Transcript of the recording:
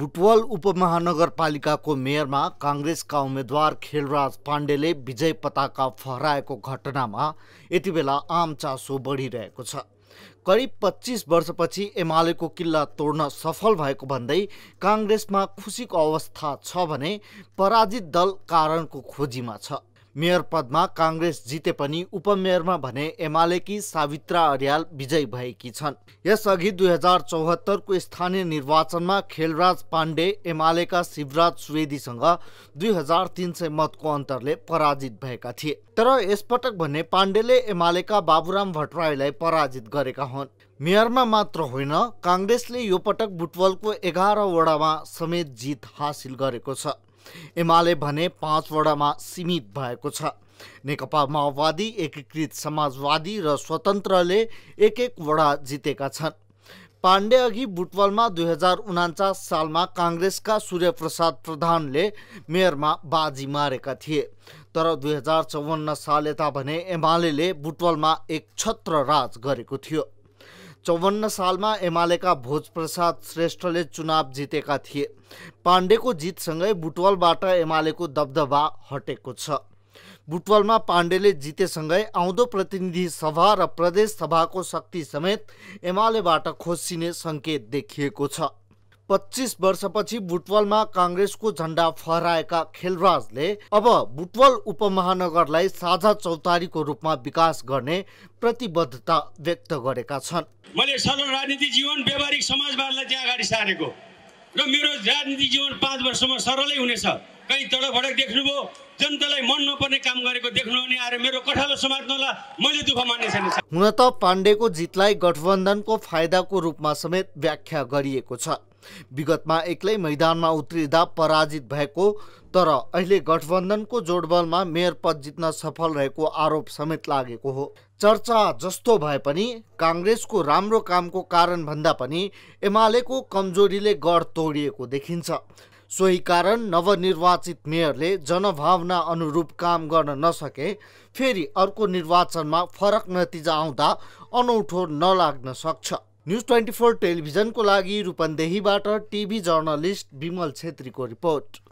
बुटवल उपमहानगरपालिकाको मेयरमा काङ्ग्रेसका उम्मेद्वार खेलराज पाण्डेले विजय पताका फहराएको घटनामा बेला आम चासो बढिरहेको छ करिब पच्चिस वर्षपछि एमालेको किल्ला तोड्न सफल भएको भन्दै काङ्ग्रेसमा खुसीको अवस्था छ भने पराजित दल कारणको खोजीमा छ मेयर पदमा काङ्ग्रेस जिते पनि उपमेयरमा भने एमालेकी सावित्रा अर्याल विजयी भएकी छन् यसअघि दुई हजार चौहत्तरको स्थानीय निर्वाचनमा खेलराज पाण्डे एमालेका शिवराज सुवेदीसँग दुई हजार तिन सय मतको अन्तरले पराजित भएका थिए तर यसपटक भने पाण्डेले एमालेका बाबुराम भट्टराईलाई पराजित गरेका हुन् मेयरमा मात्र होइन काङ्ग्रेसले यो पटक बुटवलको एघारवटामा समेत जित हासिल गरेको छ एमाले भने पाँचवटामा सीमित भएको छ नेकपा माओवादी एकीकृत समाजवादी र स्वतन्त्रले एक एक वडा जितेका छन् पाण्डे अघि बुटवलमा दुई हजार उनान्चास सालमा काङ्ग्रेसका सूर्यप्रसाद प्रधानले मेयरमा बाजी मारेका थिए तर दुई हजार चौवन्न साल यता भने एमाले बुटवलमा एक छत्र राज गरेको थियो चौवन्न सालमा एमालेका भोजप्रसाद श्रेष्ठले चुनाव जितेका थिए पाण्डेको जितसँगै बुटवलबाट एमालेको दबदबा हटेको छ बुटवलमा पाण्डेले जितेसँगै आउँदो प्रतिनिधि सभा र प्रदेश सभाको शक्ति समेत एमालेबाट खोसिने सङ्केत देखिएको छ पच्चिस वर्षपछि बुटवलमा काङ्ग्रेसको झण्डा फहराएका खेलराजले अब बुटवल उपमहानगरलाई साझा चौतारीको रूपमा विकास गर्ने प्रतिबद्धता व्यक्त गरेका छन् मैले सरल राजनीति जीवन व्यावहारिक समाजवादलाई त्यहाँ अगाडि सारेको र मेरो राजनीति जीवन पाँच वर्षमा सरलै हुनेछ कहीँ भडक देख्नुभयो जनतालाई मन नपर्ने काम गरेको देख्नु भने आएर मेरो कठालो समात्नला मैले दुःख मान्ने छैन हुन त पाण्डेको जितलाई गठबन्धनको फाइदाको रूपमा समेत व्याख्या गरिएको छ विगतमा एक्लै मैदानमा उत्रिँदा पराजित भएको तर अहिले गठबन्धनको जोडबलमा मेयर पद जित्न सफल रहेको आरोप समेत लागेको हो चर्चा जस्तो भए पनि काङ्ग्रेसको राम्रो कामको कारण भन्दा पनि एमालेको कमजोरीले गढ तोडिएको देखिन्छ सोही कारण नवनिर्वाचित मेयरले जनभावना अनुरूप काम गर्न नसके फेरि अर्को निर्वाचनमा फरक नतिजा आउँदा अनौठो नलाग्न सक्छ न्युज ट्वेन्टी फोर टेलिभिजनको लागि रूपन्देहीबाट टिभी जर्नलिस्ट विमल छेत्रीको रिपोर्ट